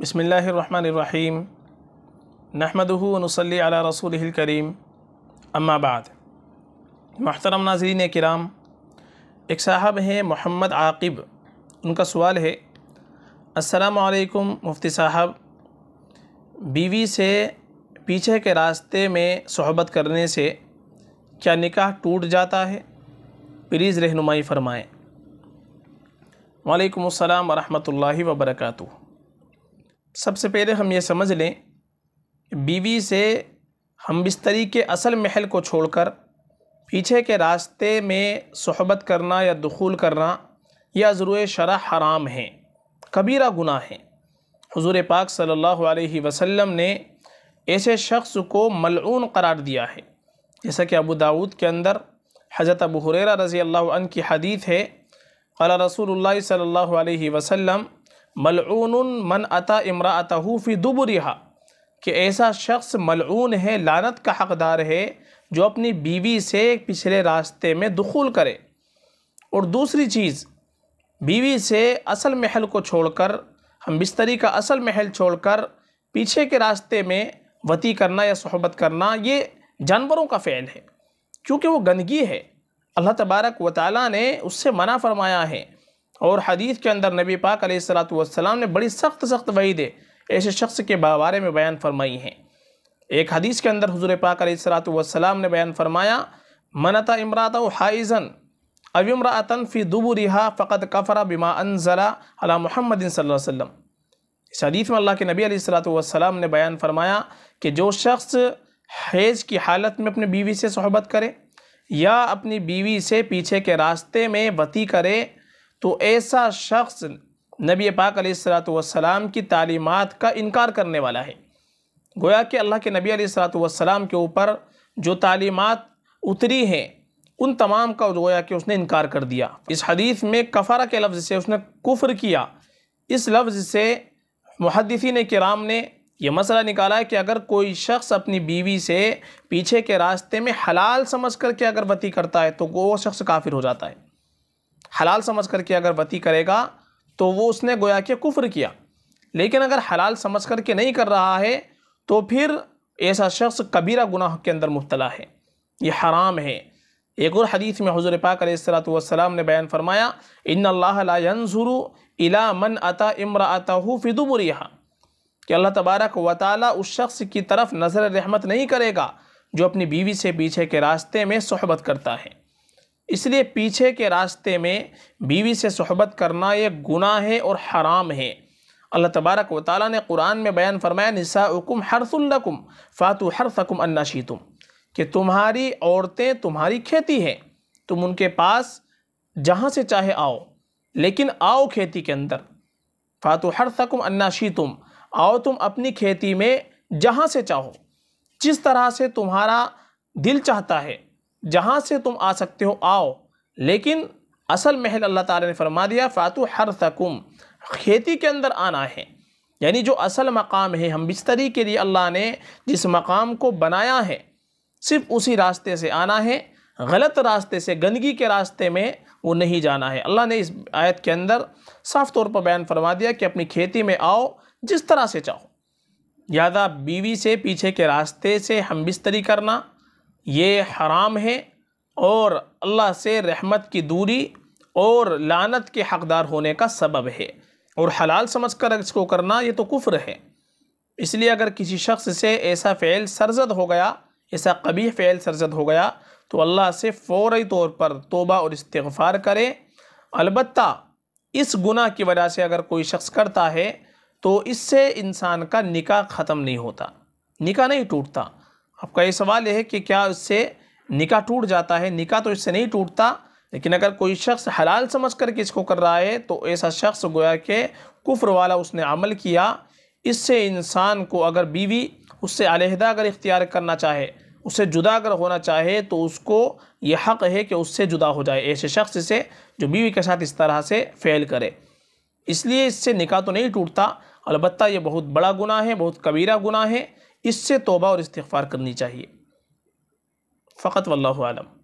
बसमीम नहमदनसली अला रसूल करीम अम्माबाद महतरम नाजरीन कराम एक साहब हैं मोहम्मद आकिब उनका सवाल है असलकम मुफ्ती साहब बीवी से पीछे के रास्ते में सहबत करने से क्या निकाह टूट जाता है प्लीज़ रहनुमाई फरमाएँ वालेकुम अस्सलाम वरहमतुल्लाहि वबरकू सबसे पहले हम ये समझ लें बीवी से हम बिस्तरी के असल महल को छोड़कर पीछे के रास्ते में सहबत करना या दखूल करना या ज़रूर शरा हराम है कबीरा गुना है हजूर पाक सल्लल्लाहु अलैहि वसल्लम ने ऐसे शख्स को मलून करार दिया है जैसा कि अबू दाऊद के अंदर हज़रत अबू हुरेरा रज़ी अल्लाह की हदीत है अला रसूल सल्लल्लाहु अलैहि वसल्लम मलून मन अता हूफी दुब रिहा कि ऐसा शख्स मलून है लानत का हकदार है जो अपनी बीवी से पिछले रास्ते में दखूल करे और दूसरी चीज़ बीवी से असल महल को छोड़कर हम बिस्तरी का असल महल छोड़कर पीछे के रास्ते में वती करना या सहबत करना ये जानवरों का फ़ैल है क्योंकि वो गंदगी है अल्लाह तबारक व ताली ने उससे मना फरमाया है और हदीस के अंदर नबी पाक सलाम ने बड़ी सख्त सख्त वहीदे ऐसे शख्स के बारे में बयान फरमाई हैं एक हदीस के अंदर हजूर पाक सलाम ने बयान फरमाया मनता इमरात हाइजन अवमरातन फ़ी दुबुरहा फ़कत कफ़रा बिमा अनजला अला महमदिन वसल्लम इस हदीस में अल्लाह के नबी सलाम ने बयान फरमाया कि जो शख्स हैज़ की हालत में अपनी बीवी से सहबत करे या अपनी बीवी से पीछे के रास्ते में वती करे तो ऐसा शख्स नबी पाक सलाम की तालीमत का इनकार करने वाला है गोया कि अल्लाह के नबी सलाम के ऊपर जो तालीमत उतरी हैं उन तमाम का गोया कि उसने इनकार कर दिया इस हदीस में कफारा के लफ्ज़ से उसने कुफ्र किया इस लफ्ज़ से मुहदसिन कराम ने यह मसला निकाला है कि अगर कोई शख्स अपनी बीवी से पीछे के रास्ते में हलाल समझ करके अगर वती करता है तो वो शख्स काफिर हो जाता है हलाल समझ करके अगर वती करेगा तो वो उसने गोया कि कुफ्र किया लेकिन अगर हलाल समझ कर के नहीं कर रहा है तो फिर ऐसा शख्स कबीरा गुनाह के अंदर मुबतला है ये हराम है एक और हदीस में हजूर पाक सलाम ने बयान फरमाया इन अल्लाहरुरु इला मन अता इम्र आता हो फ़िदुबरिया कि अल्लाह तबारक व ताली उस शख्स की तरफ नज़र रहमत नहीं करेगा जो अपनी बीवी से पीछे के रास्ते में सहबत करता है इसलिए पीछे के रास्ते में बीवी से सहबत करना ये गुनाह है और हराम है अल्लाह तबारक व ताली ने कुरान में बयान फरमाया निसाउकुम हरसुल्लकुम फ़ातु हरसकुम तुम कि तुम्हारी औरतें तुम्हारी खेती है तुम उनके पास जहाँ से चाहे आओ लेकिन आओ खेती के अंदर फ़ातु हरसकुम तुम आओ तुम अपनी खेती में जहाँ से चाहो जिस तरह से तुम्हारा दिल चाहता है जहाँ से तुम आ सकते हो आओ लेकिन असल महल अल्लाह ताला ने फरमा दिया फ़ातु हर तकुम खेती के अंदर आना है यानी जो असल मकाम है हम बिस्तरी के लिए अल्लाह ने जिस मकाम को बनाया है सिर्फ उसी रास्ते से आना है गलत रास्ते से गंदगी के रास्ते में वो नहीं जाना है अल्लाह ने इस आयत के अंदर साफ तौर पर बयान फरमा दिया कि अपनी खेती में आओ जिस तरह से चाहो यादा बीवी से पीछे के रास्ते से हम बिस्तरी करना ये हराम है और अल्लाह से रहमत की दूरी और लानत के हकदार होने का सबब है और हलाल समझ कर इसको करना ये तो कुफ्र है इसलिए अगर किसी शख्स से ऐसा फ़ैल सरजद हो गया ऐसा कभी फ़ैल सरजद हो गया तो अल्लाह से फौरी तौर पर तोबा और इस्तफ़ार करें अलबत् इस गुनाह की वजह से अगर कोई शख्स करता है तो इससे इंसान का निका ख़त्म नहीं होता निका नहीं टूटता आपका ये सवाल यह है कि क्या इससे निका टूट जाता है निका तो इससे नहीं टूटता लेकिन अगर कोई शख्स हलाल समझ कर के इसको कर रहा है तो ऐसा शख्स गोया कि कुफ्र वाला उसने अमल किया इससे इंसान को अगर बीवी उससे अलहदा अगर इख्तियार करना चाहे उससे जुदा अगर होना चाहे तो उसको ये हक़ है कि उससे जुदा हो जाए ऐसे शख्स से जो बीवी के साथ इस तरह से फ़ेल करे इसलिए इससे निका तो नहीं टूटता अलबत्त ये बहुत बड़ा गुना है बहुत कबीरा गुना है इससे तोबा और इस्तफ़ार करनी चाहिए फ़कत वल्लम